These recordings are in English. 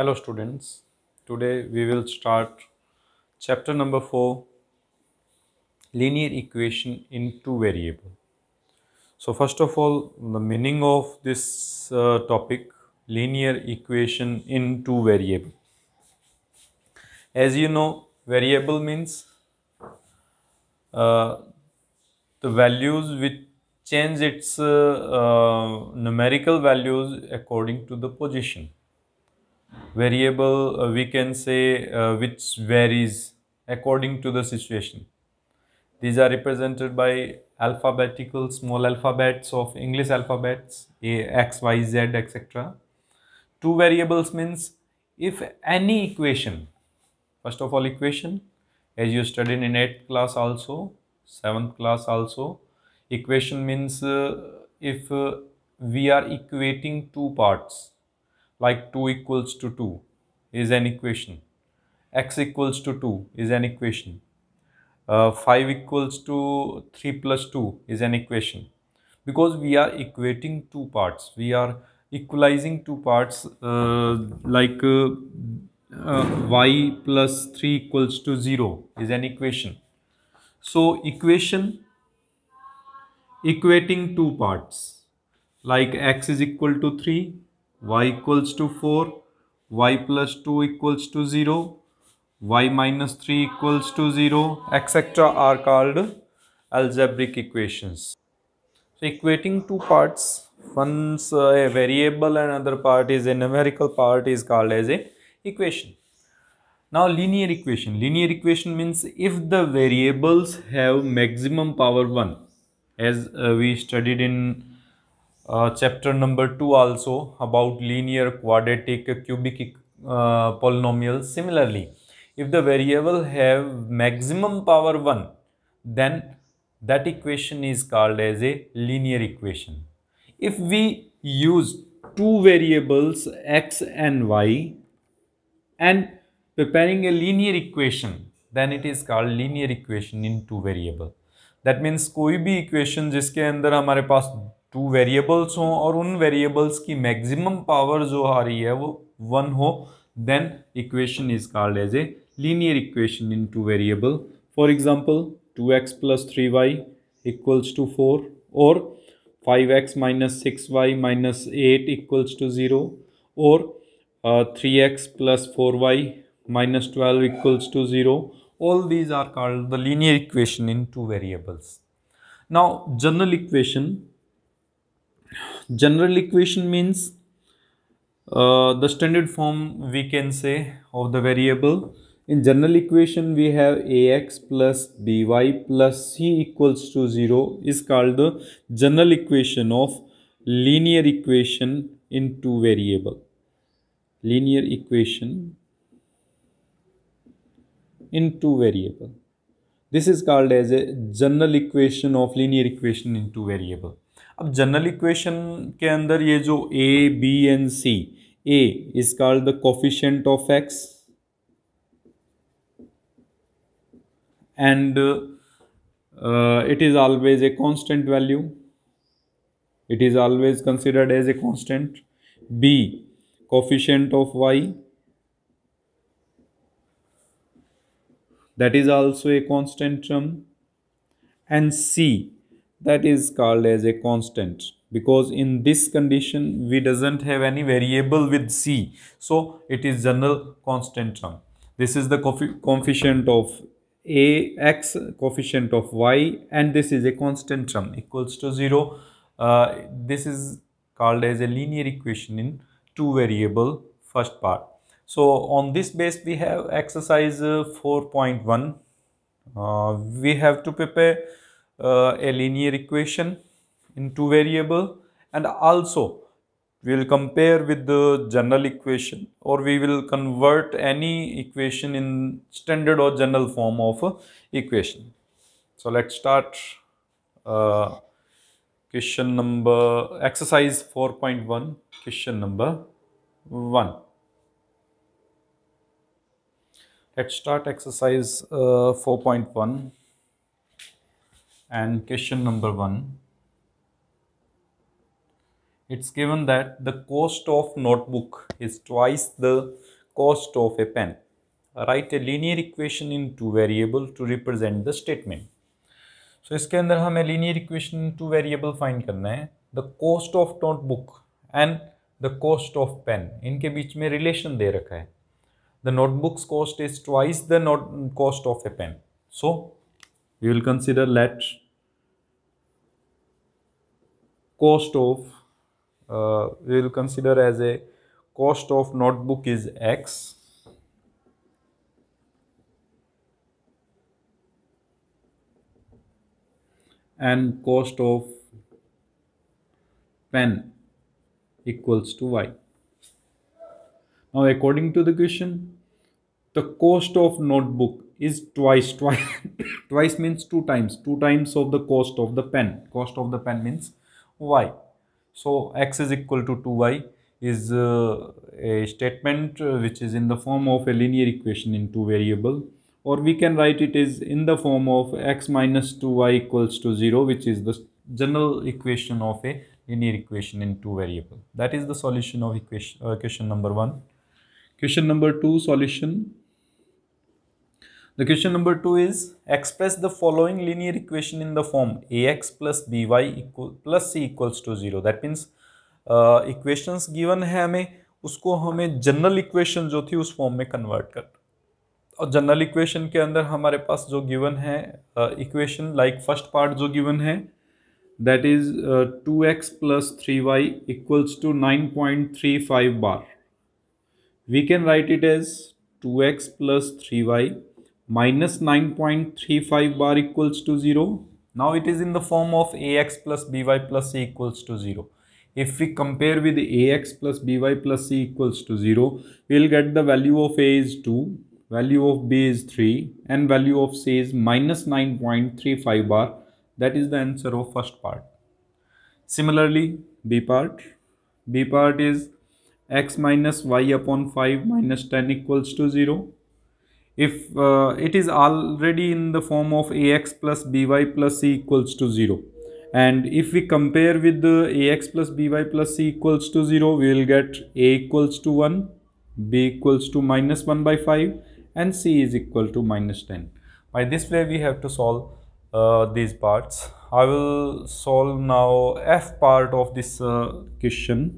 Hello students, today we will start chapter number 4 linear equation in two variable. So first of all the meaning of this uh, topic linear equation in two variable. As you know variable means uh, the values which change its uh, uh numerical values according to the position variable uh, we can say uh, which varies according to the situation. These are represented by alphabetical small alphabets of English alphabets A, X, Y, Z, etc. Two variables means if any equation, first of all equation, as you studied in 8th class also, 7th class also, equation means uh, if uh, we are equating two parts like 2 equals to 2 is an equation. x equals to 2 is an equation. Uh, 5 equals to 3 plus 2 is an equation. Because we are equating two parts, we are equalizing two parts uh, like uh, uh, y plus 3 equals to 0 is an equation. So equation equating two parts like x is equal to 3 y equals to 4, y plus 2 equals to 0, y minus 3 equals to 0, etc. are called algebraic equations. So equating two parts, one's a variable and other part is a numerical part is called as a equation. Now linear equation. Linear equation means if the variables have maximum power 1 as uh, we studied in uh, chapter number 2 also about linear quadratic cubic uh, polynomials. Similarly, if the variable have maximum power 1, then that equation is called as a linear equation. If we use two variables x and y and preparing a linear equation, then it is called linear equation in two variable. That means कोई भी equation जिसके अंदर हमारे पास two variables हों और उन variables की maximum power जो आ रही है वो वन हो then equation is called as a linear equation in two variable for example two x plus three y equals to four और five x minus six y minus eight equals to zero और three x plus four y minus twelve equals to zero all these are called the linear equation in two variables now general equation general equation means uh, the standard form we can say of the variable in general equation we have ax plus by plus c equals to 0 is called the general equation of linear equation in two variable linear equation in two variable this is called as a general equation of linear equation in two variable अब general equation के अंदर ये जो A B and C A is called the coefficient of x and it is always a constant value it is always considered as a constant B coefficient of y that is also a constant term and C that is called as a constant because in this condition we doesn't have any variable with c so it is general constant term this is the coefficient of a x coefficient of y and this is a constant term equals to 0 uh, this is called as a linear equation in two variable first part so on this base we have exercise uh, 4.1 uh, we have to prepare uh, a linear equation in two variable and also we will compare with the general equation or we will convert any equation in standard or general form of equation. So let's start uh, question number exercise 4.1 question number 1. Let's start exercise uh, 4.1 and question number 1 it's given that the cost of notebook is twice the cost of a pen write a linear equation in two variable to represent the statement so इसके अंदर हमें linear equation in two variable find karna the cost of notebook and the cost of pen In बीच में relation दे रखा the notebook's cost is twice the not cost of a pen so we will consider let cost of uh, we will consider as a cost of notebook is x and cost of pen equals to y. Now according to the question, the cost of notebook is twice, twice, twice means two times, two times of the cost of the pen. Cost of the pen means y. So, x is equal to 2y is uh, a statement uh, which is in the form of a linear equation in two variable or we can write it is in the form of x minus 2y equals to 0 which is the general equation of a linear equation in two variable. That is the solution of equation, uh, question number 1. Question number 2 solution The question number 2 is express the following linear equation in the form ax plus by equal plus c equals to 0 that means equations uh, given है हमें उसको हमें general equation जो थी उस form में convert कर और जनरल इक्वेशन के अंदर हमारे पास जो गिवन है इक्वेशन लाइक फर्स्ट पार्ट जो गिवन है that is two x plus three y equals to nine point three five bar we can write it as two x plus three y minus 9.35 bar equals to 0. Now it is in the form of ax plus by plus c equals to 0. If we compare with ax plus by plus c equals to 0, we will get the value of a is 2, value of b is 3 and value of c is minus 9.35 bar. That is the answer of first part. Similarly, b part. b part is x minus y upon 5 minus 10 equals to 0 if uh, it is already in the form of ax plus by plus c equals to 0 and if we compare with the ax plus by plus c equals to 0 we will get a equals to 1 b equals to minus 1 by 5 and c is equal to minus 10 by this way we have to solve uh, these parts i will solve now f part of this uh, question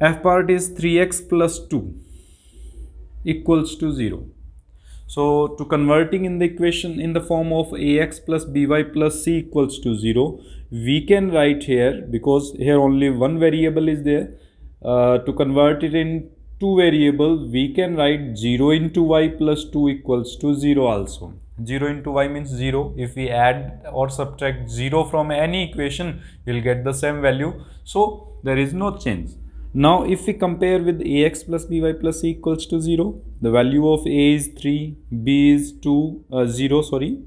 f part is 3x plus 2 equals to 0. So to converting in the equation in the form of ax plus by plus c equals to 0, we can write here because here only one variable is there. Uh, to convert it in two variable, we can write 0 into y plus 2 equals to 0 also. 0 into y means 0. If we add or subtract 0 from any equation, we'll get the same value. So there is no change. Now if we compare with ax plus by plus c equals to 0, the value of a is 3, b is 2, uh, 0 sorry,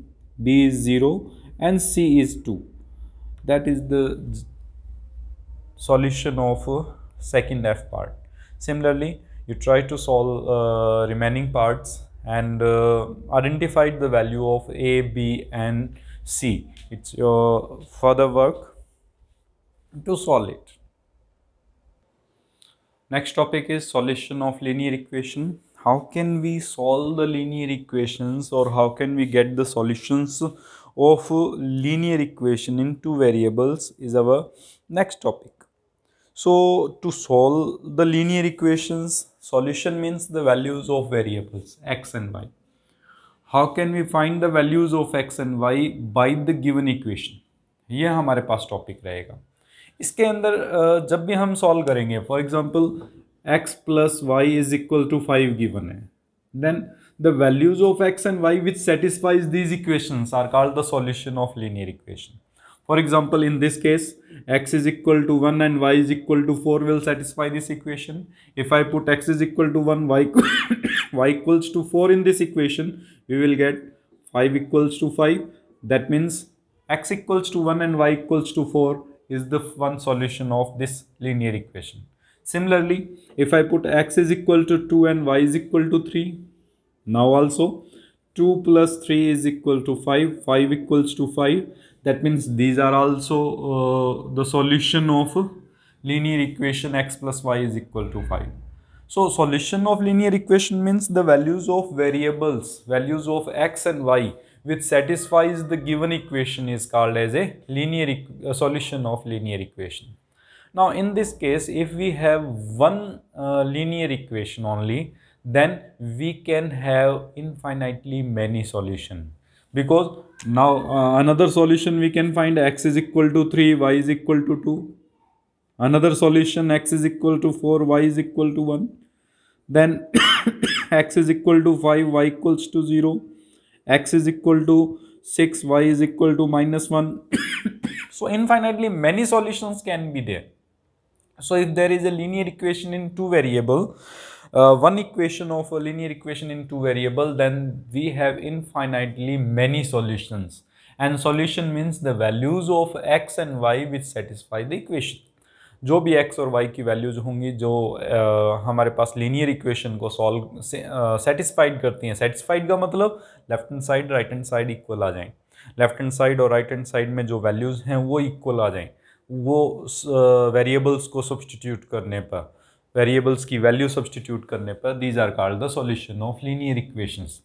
b is 0 and c is 2. That is the solution of uh, second f part. Similarly, you try to solve uh, remaining parts and uh, identified the value of a, b and c. It's your further work to solve it. Next topic is solution of linear equation. How can we solve the linear equations or how can we get the solutions of linear equation in two variables is our next topic. So to solve the linear equations, solution means the values of variables x and y. How can we find the values of x and y by the given equation? यह हमारे पास topic रहेगा इसके अंदर जब भी हम solve करेंगे for example x plus y is equal to five given है then the values of x and y which satisfies these equation are called the solution of linear equation for example in this case x is equal to one and y is equal to four will satisfy this equation if I put x is equal to one y y equals to four in this equation we will get five equals to five that means x equals to one and y equals to four is the one solution of this linear equation. Similarly, if I put x is equal to 2 and y is equal to 3, now also 2 plus 3 is equal to 5, 5 equals to 5. That means these are also uh, the solution of linear equation x plus y is equal to 5. So solution of linear equation means the values of variables, values of x and y which satisfies the given equation is called as a linear solution of linear equation. Now in this case if we have one uh, linear equation only then we can have infinitely many solution because now uh, another solution we can find x is equal to 3 y is equal to 2 another solution x is equal to 4 y is equal to 1 then x is equal to 5 y equals to 0 x is equal to 6 y is equal to minus 1 so infinitely many solutions can be there so if there is a linear equation in two variable uh, one equation of a linear equation in two variable then we have infinitely many solutions and solution means the values of x and y which satisfy the equation जो भी x और Y की values होंगी जो आ, हमारे पास linear equation को सॉल्व सेटिस्फाइड करती हैं सेटिस्फाइड का मतलब left hand side right hand side equal आ जाएं लेफ्ट हैंड साइड और राइट हैंड साइड में जो वैल्यूज़ हैं वो इक्वल आ जाएं वो वेरिएबल्स को सब्सटीट्यूट करने पर वेरिएबल्स की वैल्यू सब्सटीट्यूट करने पर these are called the solution of linear equations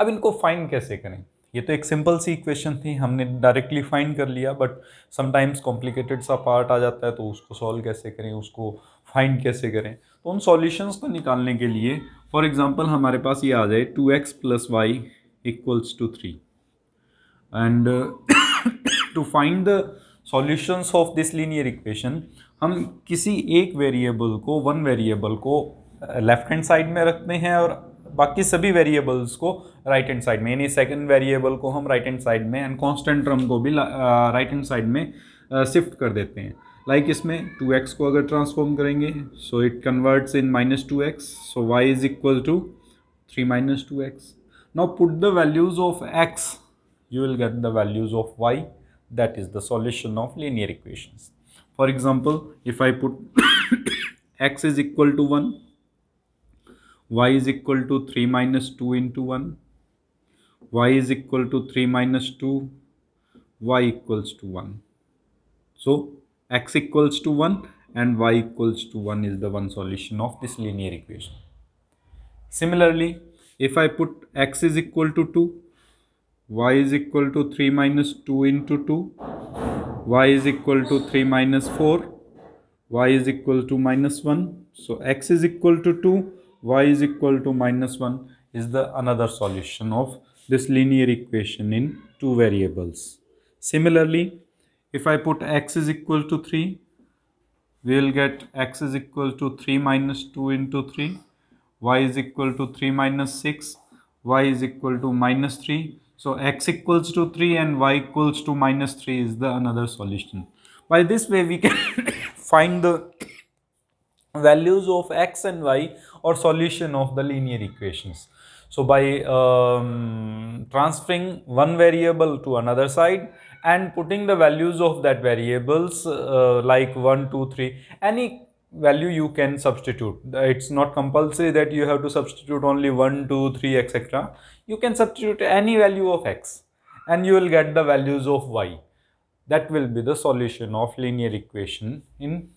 अब इनको फाइन कैसे करें ये तो एक सिंपल सी इक्वेशन थी हमने डायरेक्टली फाइंड कर लिया बट समटाइम्स कॉम्प्लिकेटेड सा पार्ट आ जाता है तो उसको सॉल्व कैसे करें उसको फाइंड कैसे करें तो उन सॉल्यूशंस को निकालने के लिए फॉर एग्जांपल हमारे पास ये आ जाए two x plus y equals to three and to find the solutions of this linear equation हम किसी एक वेरिएबल को वन वेरिएबल को लेफ्ट हैंड साइड में रखते हैं और बाकी सभी वेरिएबल्स को राइट हैंड साइड में यानी सेकेंड वेरिएबल को हम राइट हैंड साइड में एंड कॉन्स्टेंट टर्म को भी राइट हैंड साइड में शिफ्ट कर देते हैं लाइक like इसमें टू एक्स को अगर ट्रांसफॉर्म करेंगे so it converts in minus two x so y is equal to three minus two x now put the values of x you will get the values of y that is the solution of linear equations for example if I put x is equal to one y is equal to 3 minus 2 into 1 y is equal to 3 minus 2 y equals to 1 so x equals to 1 and y equals to 1 is the one solution of this linear equation similarly if i put x is equal to 2 y is equal to 3 minus 2 into 2 y is equal to 3 minus 4 y is equal to minus 1 so x is equal to 2 y is equal to minus 1 is the another solution of this linear equation in two variables. Similarly, if I put x is equal to 3, we will get x is equal to 3 minus 2 into 3, y is equal to 3 minus 6, y is equal to minus 3. So x equals to 3 and y equals to minus 3 is the another solution. By this way we can find the values of x and y or solution of the linear equations. So by um, transferring one variable to another side and putting the values of that variables uh, like 1, 2, 3, any value you can substitute. It's not compulsory that you have to substitute only 1, 2, 3, etc. You can substitute any value of x and you will get the values of y. That will be the solution of linear equation in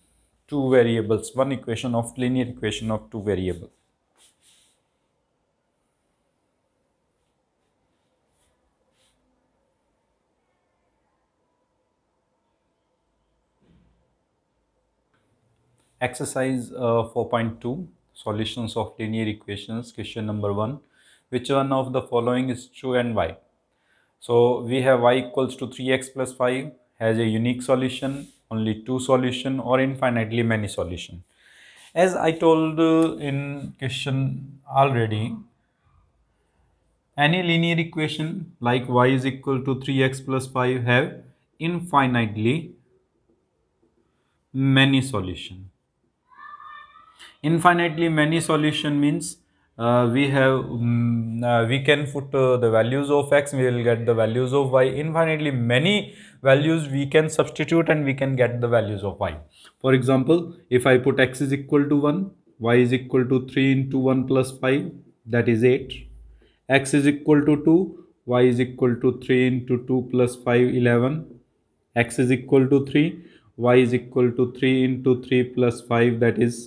two variables, one equation of linear equation of two variables. Exercise uh, 4.2 Solutions of linear equations question number 1 Which one of the following is true and why? So we have y equals to 3x plus 5 has a unique solution only two solution or infinitely many solution as i told uh, in question already any linear equation like y is equal to 3x plus 5 have infinitely many solution infinitely many solution means uh, we have um, uh, we can put uh, the values of x we will get the values of y infinitely many values we can substitute and we can get the values of y for example if i put x is equal to 1 y is equal to 3 into 1 plus 5 that is 8 x is equal to 2 y is equal to 3 into 2 plus 5 11 x is equal to 3 y is equal to 3 into 3 plus 5 that is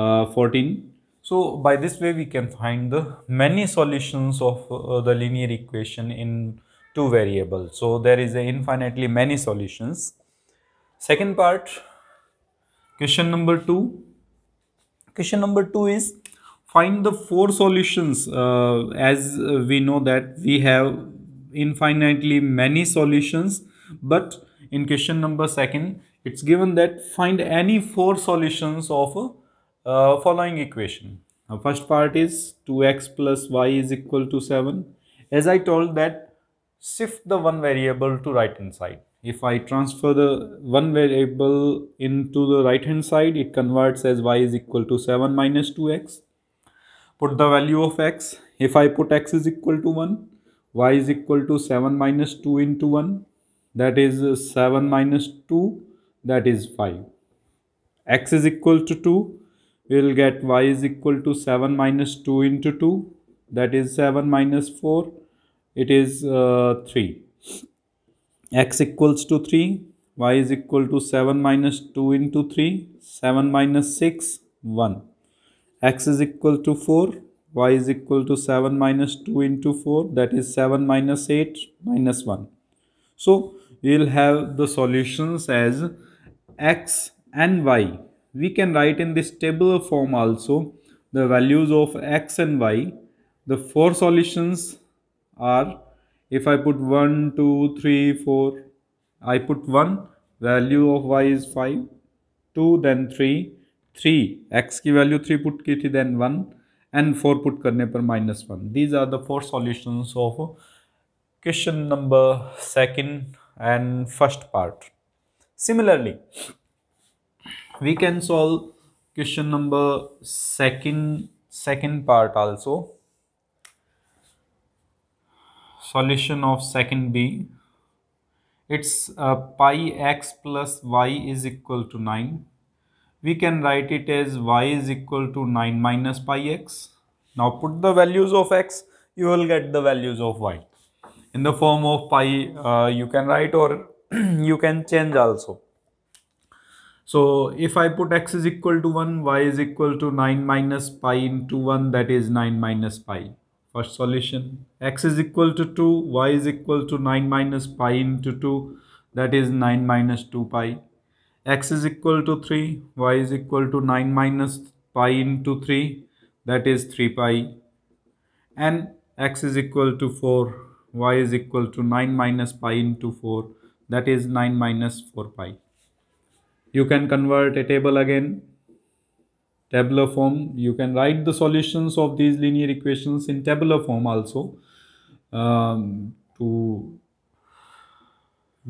uh, 14 so by this way we can find the many solutions of uh, the linear equation in two variables. So there is infinitely many solutions. Second part question number 2. Question number 2 is find the four solutions uh, as uh, we know that we have infinitely many solutions but in question number second it's given that find any four solutions of a uh, following equation. Now first part is 2x plus y is equal to 7. As I told that shift the one variable to right hand side. If I transfer the one variable into the right hand side, it converts as y is equal to 7 minus 2x. Put the value of x. If I put x is equal to 1, y is equal to 7 minus 2 into 1. That is 7 minus 2, that is 5. x is equal to 2 we will get y is equal to 7 minus 2 into 2 that is 7 minus 4 it is uh, 3 x equals to 3 y is equal to 7 minus 2 into 3 7 minus 6 1 x is equal to 4 y is equal to 7 minus 2 into 4 that is 7 minus 8 minus 1 so we will have the solutions as x and y we can write in this table form also the values of x and y the four solutions are if i put 1 2 3 4 i put 1 value of y is 5 2 then 3 3 x ki value 3 put ki thi then 1 and 4 put karne par minus 1 these are the four solutions of question number second and first part similarly we can solve question number second second part also solution of second b it's uh, pi x plus y is equal to 9 we can write it as y is equal to 9 minus pi x now put the values of x you will get the values of y in the form of pi uh, you can write or you can change also so if I put x is equal to 1, y is equal to 9 minus pi into 1, that is 9 minus pi. First solution, x is equal to 2, y is equal to 9 minus pi into 2, that is 9 minus 2 pi. x is equal to 3, y is equal to 9 minus pi into 3, that is 3 pi. And x is equal to 4, y is equal to 9 minus pi into 4, that is 9 minus 4 pi you can convert a table again tabular form you can write the solutions of these linear equations in tabular form also um, to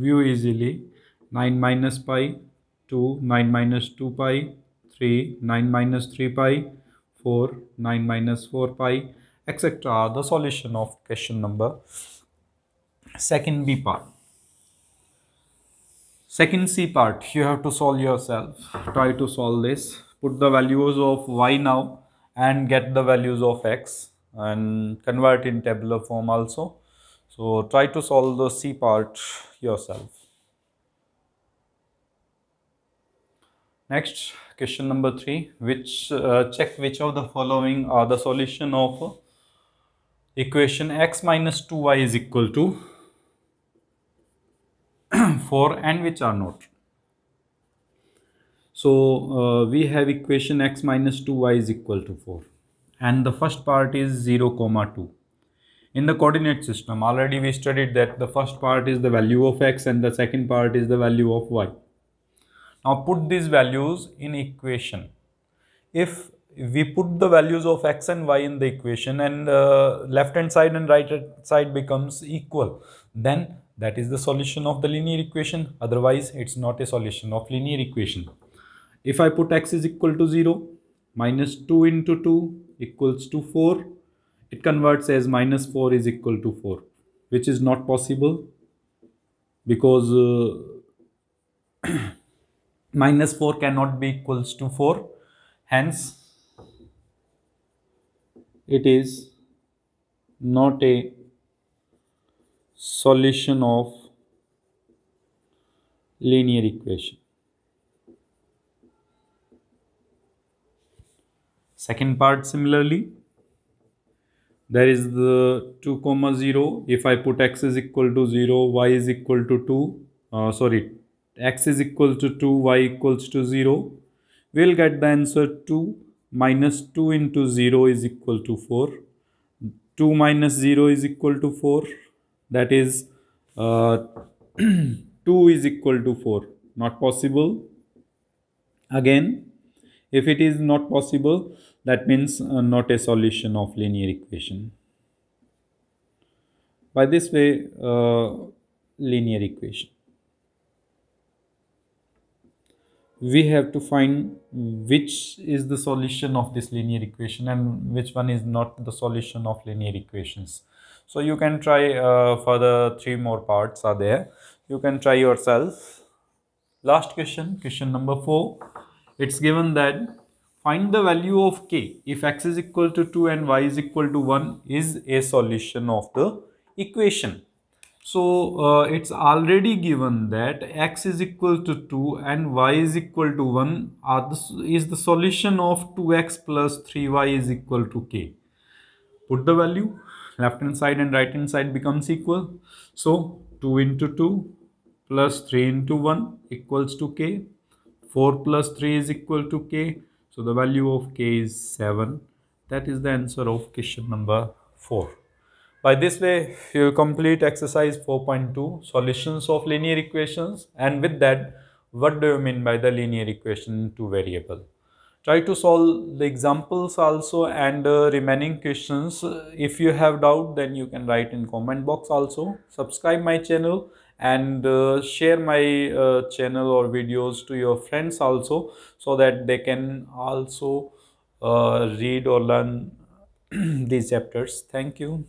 view easily 9 minus pi 2 9 minus 2 pi 3 9 minus 3 pi 4 9 minus 4 pi etc the solution of question number second b part second c part you have to solve yourself try to solve this put the values of y now and get the values of x and convert in tabular form also so try to solve the c part yourself next question number 3 which uh, check which of the following are the solution of equation x minus 2y is equal to for and which are not. So uh, we have equation x minus 2y is equal to 4 and the first part is 0 comma 2. In the coordinate system already we studied that the first part is the value of x and the second part is the value of y. Now put these values in equation. If we put the values of x and y in the equation and uh, left hand side and right hand side becomes equal then that is the solution of the linear equation otherwise it's not a solution of linear equation if i put x is equal to 0 minus 2 into 2 equals to 4 it converts as minus 4 is equal to 4 which is not possible because uh, minus 4 cannot be equals to 4 hence it is not a solution of linear equation. Second part similarly, there is the 2 comma 0. If I put x is equal to 0, y is equal to 2, uh, sorry, x is equal to 2, y equals to 0, we will get the answer 2 minus 2 into 0 is equal to 4 2 minus 0 is equal to 4 that is uh, 2 is equal to 4 not possible again if it is not possible that means uh, not a solution of linear equation by this way uh, linear equation we have to find which is the solution of this linear equation and which one is not the solution of linear equations so you can try uh, further three more parts are there you can try yourself last question question number four it's given that find the value of k if x is equal to 2 and y is equal to 1 is a solution of the equation so uh, it's already given that x is equal to 2 and y is equal to 1 are the, is the solution of 2x plus 3y is equal to k. Put the value left hand side and right hand side becomes equal. So 2 into 2 plus 3 into 1 equals to k. 4 plus 3 is equal to k. So the value of k is 7. That is the answer of question number 4. By this way, you complete exercise 4.2, solutions of linear equations. And with that, what do you mean by the linear equation to variable? Try to solve the examples also and uh, remaining questions. If you have doubt, then you can write in comment box also. Subscribe my channel and uh, share my uh, channel or videos to your friends also so that they can also uh, read or learn these chapters. Thank you.